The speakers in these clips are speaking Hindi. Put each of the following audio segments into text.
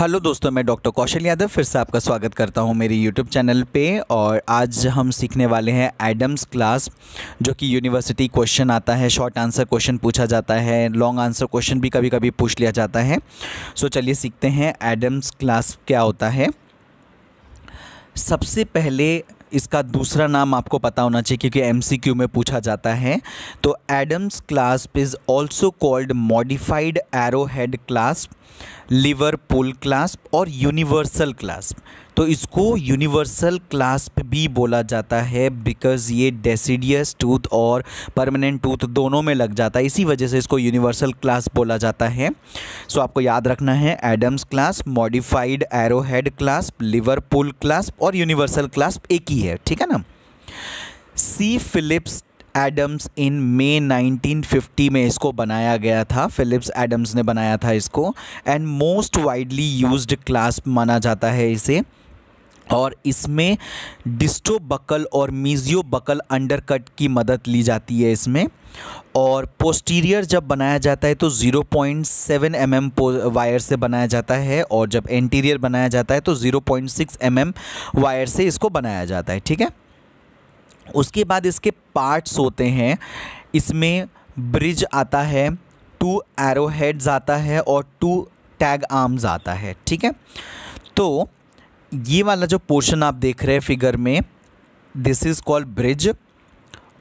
हेलो दोस्तों मैं डॉक्टर कौशल यादव फिर से आपका स्वागत करता हूं मेरे यूट्यूब चैनल पे और आज हम सीखने वाले हैं एडम्स क्लास जो कि यूनिवर्सिटी क्वेश्चन आता है शॉर्ट आंसर क्वेश्चन पूछा जाता है लॉन्ग आंसर क्वेश्चन भी कभी कभी पूछ लिया जाता है सो चलिए सीखते हैं एडम्स क्लास क्या होता है सबसे पहले इसका दूसरा नाम आपको पता होना चाहिए क्योंकि एमसीक्यू में पूछा जाता है तो Adams clasp is also called modified arrowhead clasp Liverpool clasp और यूनिवर्सल क्लास्प तो इसको यूनिवर्सल क्लास्प भी बोला जाता है बिकॉज ये डेसीडियस टूथ और परमानेंट टूथ दोनों में लग जाता है इसी वजह से इसको यूनिवर्सल क्लास बोला जाता है सो so, आपको याद रखना है Adams class modified arrowhead clasp Liverpool clasp और यूनिवर्सल क्लास्प एक ही है ठीक है ना सी फिलिप्स एडम्स इन मे 1950 में इसको बनाया गया था फिलिप्स एडम्स ने बनाया था इसको and most widely used class माना जाता है इसे और इसमें डिस्टो बकल और मीजियो बकल अंडरकट की मदद ली जाती है इसमें और पोस्टीरियर जब बनाया जाता है तो 0.7 पॉइंट mm वायर से बनाया जाता है और जब एंटीरियर बनाया जाता है तो 0.6 पॉइंट mm वायर से इसको बनाया जाता है ठीक है उसके बाद इसके पार्ट्स होते हैं इसमें ब्रिज आता है टू एरो हेड्स आता है और टू टैग आर्म्स आता है ठीक है तो ये वाला जो पोर्शन आप देख रहे हैं फिगर में दिस इज़ कॉल्ड ब्रिज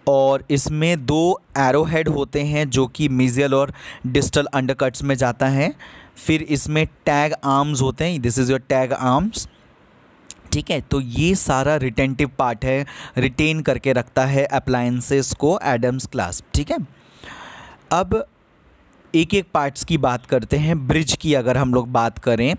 और इसमें दो एरो हेड होते हैं जो कि मिजियल और डिस्टल अंडरकट्स में जाता है फिर इसमें टैग आर्म्स होते हैं this is your tag arms ठीक है तो ये सारा रिटेंटिव पार्ट है रिटेन करके रखता है अप्लायंसेस को एडम्स क्लास ठीक है अब एक एक पार्ट्स की बात करते हैं ब्रिज की अगर हम लोग बात करें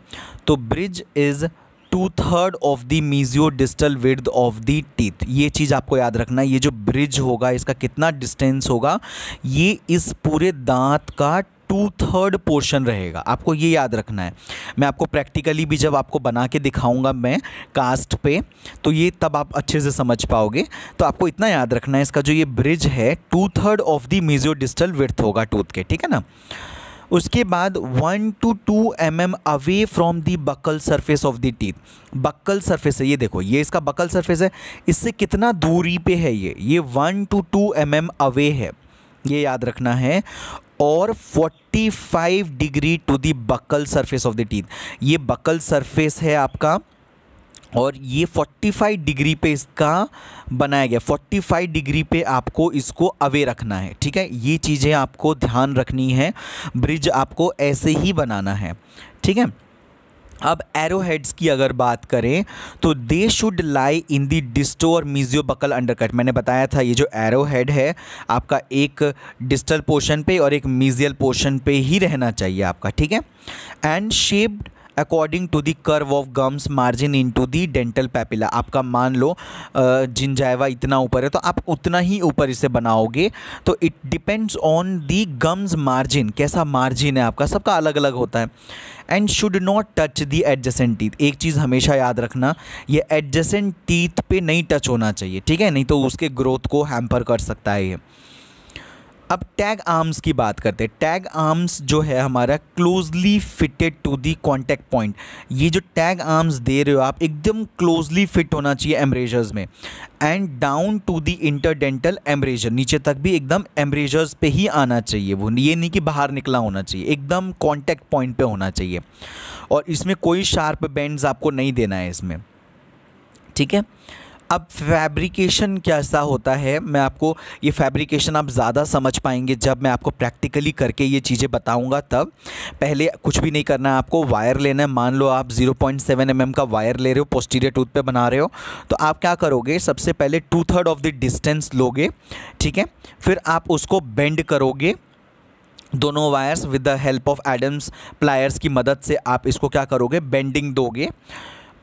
तो bridge is two third of the mesio distal width of the teeth ये चीज़ आपको याद रखना है ये जो ब्रिज होगा इसका कितना डिस्टेंस होगा ये इस पूरे दांत का टू थर्ड पोर्शन रहेगा आपको ये याद रखना है मैं आपको प्रैक्टिकली भी जब आपको बना के दिखाऊंगा मैं कास्ट पे तो ये तब आप अच्छे से समझ पाओगे तो आपको इतना याद रखना है इसका जो ये ब्रिज है two third of the mesio distal width होगा टूथ के ठीक है ना उसके बाद one two two M M away from the buccal surface of the teeth buccal surface है ये देखो ये इसका बकल सरफेस है इससे कितना दूरी पे है ये ये one two two M M away है ये याद रखना है और 45 degree to the buccal surface of the teeth ये बकल सरफेस है आपका और ये 45 डिग्री पे इसका बनाया गया 45 डिग्री पे आपको इसको अवे रखना है ठीक है ये चीज़ें आपको ध्यान रखनी है ब्रिज आपको ऐसे ही बनाना है ठीक है अब एरो हेड्स की अगर बात करें तो दे शुड लाई इन दी डिस्टो और मीजियो बकल अंडरकट मैंने बताया था ये जो एरो हेड है आपका एक डिस्टल पोर्शन पे और एक मीजियल पोर्शन पे ही रहना चाहिए आपका ठीक है and shaped according to the curve of gums margin into the dental papilla आपका मान लो जिंजाइवा इतना ऊपर है तो आप उतना ही ऊपर इसे बनाओगे तो it depends on the gums margin कैसा मार्जिन है आपका सबका अलग अलग होता है and should not touch the adjacent teeth एक चीज़ हमेशा याद रखना ये एडजेसेंट टीथ पे नहीं टच होना चाहिए ठीक है नहीं तो उसके ग्रोथ को हैम्पर कर सकता है ये अब टैग आर्म्स की बात करते हैं टैग आर्म्स जो है हमारा closely fitted to the contact point ये जो टैग आर्म्स दे रहे हो आप एकदम क्लोजली फिट होना चाहिए एम्ब्रेजर्स में and down to the interdental embrasure नीचे तक भी एकदम एम्ब्रेजर्स पे ही आना चाहिए वो ये नहीं कि बाहर निकला होना चाहिए एकदम कॉन्टैक्ट पॉइंट पर होना चाहिए और इसमें कोई शार्प बेंड्स आपको नहीं देना है इसमें ठीक है अब फैब्रिकेशन कैसा होता है मैं आपको ये फैब्रिकेशन आप ज़्यादा समझ पाएंगे जब मैं आपको प्रैक्टिकली करके ये चीज़ें बताऊंगा तब पहले कुछ भी नहीं करना है आपको वायर लेना है मान लो आप 0.7 पॉइंट mm का वायर ले रहे हो पोस्टीरियर टूथ पे बना रहे हो तो आप क्या करोगे सबसे पहले two third of the distance लोगे ठीक है फिर आप उसको बेंड करोगे दोनों wires with the help of Adams pliers की मदद से आप इसको क्या करोगे बेंडिंग दोगे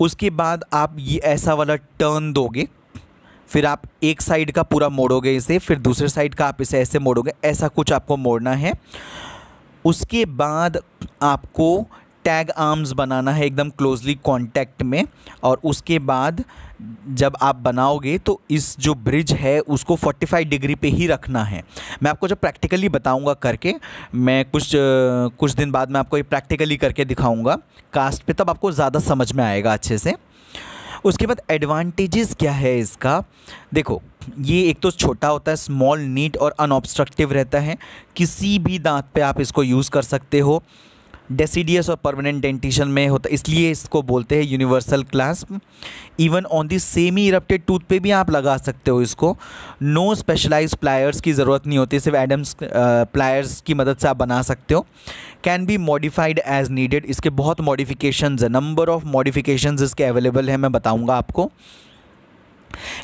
उसके बाद आप ये ऐसा वाला टर्न दोगे फिर आप एक साइड का पूरा मोड़ोगे इसे फिर दूसरे साइड का आप इसे ऐसे मोड़ोगे ऐसा कुछ आपको मोड़ना है उसके बाद आपको टैग आर्म्स बनाना है एकदम क्लोजली कॉन्टैक्ट में और उसके बाद जब आप बनाओगे तो इस जो ब्रिज है उसको 45 डिग्री पे ही रखना है मैं आपको जब प्रैक्टिकली बताऊंगा करके मैं कुछ कुछ दिन बाद मैं आपको ये प्रैक्टिकली करके दिखाऊंगा कास्ट पे तब आपको ज़्यादा समझ में आएगा अच्छे से उसके बाद एडवांटेजेस क्या है इसका देखो ये एक तो छोटा होता है स्मॉल नीट और अनऑब्स्ट्रक्टिव रहता है किसी भी दांत पे आप इसको यूज़ कर सकते हो डेसीडियस और परमानेंट डेंटिशन में होता इसलिए इसको बोलते हैं universal class even on the semi erupted tooth पे भी आप लगा सकते हो इसको नो स्पेशलाइज प्लायर्स की ज़रूरत नहीं होती सिर्फ एडम्स प्लायर्स की मदद से आप बना सकते हो can be modified as needed इसके बहुत मॉडिफ़िकेशन है नंबर ऑफ़ मॉडिफ़िकेशन इसके अवेलेबल हैं मैं बताऊँगा आपको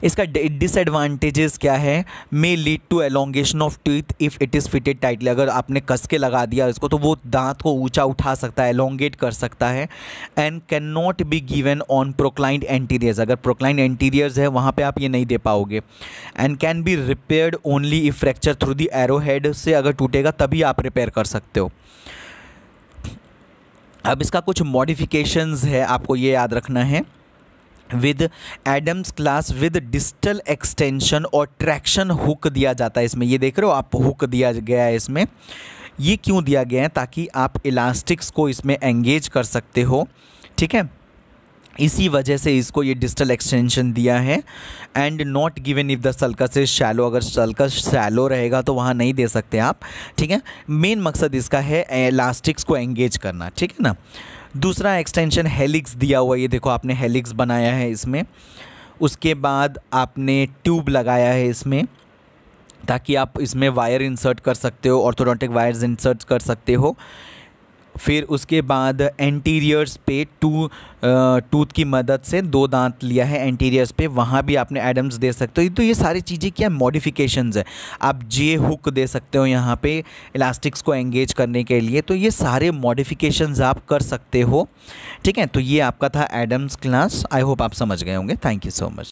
इसका डिसएडवांटेजेस क्या है may lead to elongation of teeth if it is fitted tightly अगर आपने कस के लगा दिया इसको तो वो दांत को ऊंचा उठा सकता है एलोंगेट कर सकता है and cannot be given on proclined anteriors अगर प्रोक्लाइंड एंटीरियर्स है वहाँ पे आप ये नहीं दे पाओगे and can be repaired only if fracture through the arrowhead से अगर टूटेगा तभी आप रिपेयर कर सकते हो अब इसका कुछ मॉडिफिकेशंस है आपको ये याद रखना है with Adams class with distal extension और ट्रैक्शन हुक दिया जाता है इसमें ये देख रहे हो आप हुक दिया गया है इसमें ये क्यों दिया गया है ताकि आप इलास्टिक्स को इसमें एंगेज कर सकते हो ठीक है इसी वजह से इसको ये डिजिटल एक्सटेंशन दिया है and not given if the sulcus is shallow अगर सल्कस शैलो रहेगा तो वहाँ नहीं दे सकते आप ठीक है मेन मकसद इसका है इलास्टिक्स को एंगेज करना ठीक है ना दूसरा एक्सटेंशन हेलिक्स दिया हुआ ये देखो आपने हेलिक्स बनाया है इसमें उसके बाद आपने ट्यूब लगाया है इसमें ताकि आप इसमें वायर इंसर्ट कर सकते हो ऑर्थोडोंटिक वायर्स इंसर्ट कर सकते हो फिर उसके बाद एंटीरियर्स पे टू टूथ की मदद से दो दांत लिया है एंटीरियर्स पे वहाँ भी आपने एडम्स दे सकते हो तो ये सारी चीज़ें क्या मॉडिफिकेशंस है आप जे हुक दे सकते हो यहाँ पे इलास्टिक्स को एंगेज करने के लिए तो ये सारे मॉडिफिकेशंस आप कर सकते हो ठीक है तो ये आपका था एडम्स क्लास आई होप आप समझ गए होंगे थैंक यू सो मच